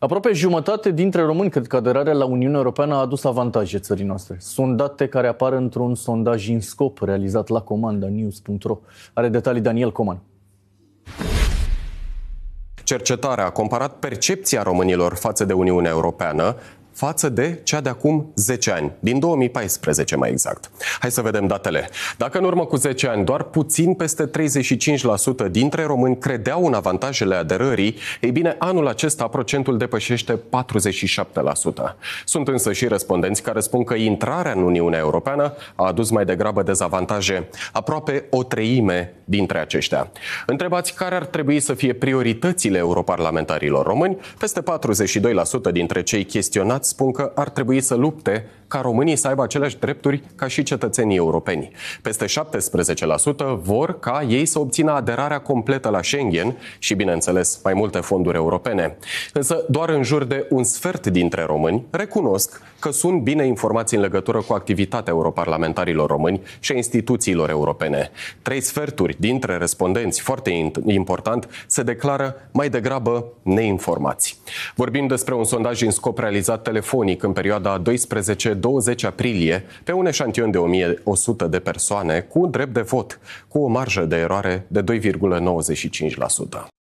Aproape jumătate dintre români cred că aderarea la Uniunea Europeană a adus avantaje țării noastre. Sunt date care apar într-un sondaj în scop realizat la comanda news.ro Are detalii Daniel Coman. Cercetarea a comparat percepția românilor față de Uniunea Europeană față de cea de acum 10 ani, din 2014 mai exact. Hai să vedem datele. Dacă în urmă cu 10 ani doar puțin peste 35% dintre români credeau în avantajele aderării, ei bine, anul acesta procentul depășește 47%. Sunt însă și respondenți care spun că intrarea în Uniunea Europeană a adus mai degrabă dezavantaje. Aproape o treime dintre aceștia. Întrebați care ar trebui să fie prioritățile europarlamentarilor români. Peste 42% dintre cei chestionați spun că ar trebui să lupte ca românii să aibă aceleași drepturi ca și cetățenii europeni. Peste 17% vor ca ei să obțină aderarea completă la Schengen și, bineînțeles, mai multe fonduri europene. Însă, doar în jur de un sfert dintre români recunosc că sunt bine informați în legătură cu activitatea europarlamentarilor români și a instituțiilor europene. Trei sferturi dintre respondenți, foarte important, se declară mai degrabă neinformați. Vorbim despre un sondaj în scop realizat telefonic în perioada 12 20 aprilie pe un eșantion de 1100 de persoane cu drept de vot, cu o marjă de eroare de 2,95%.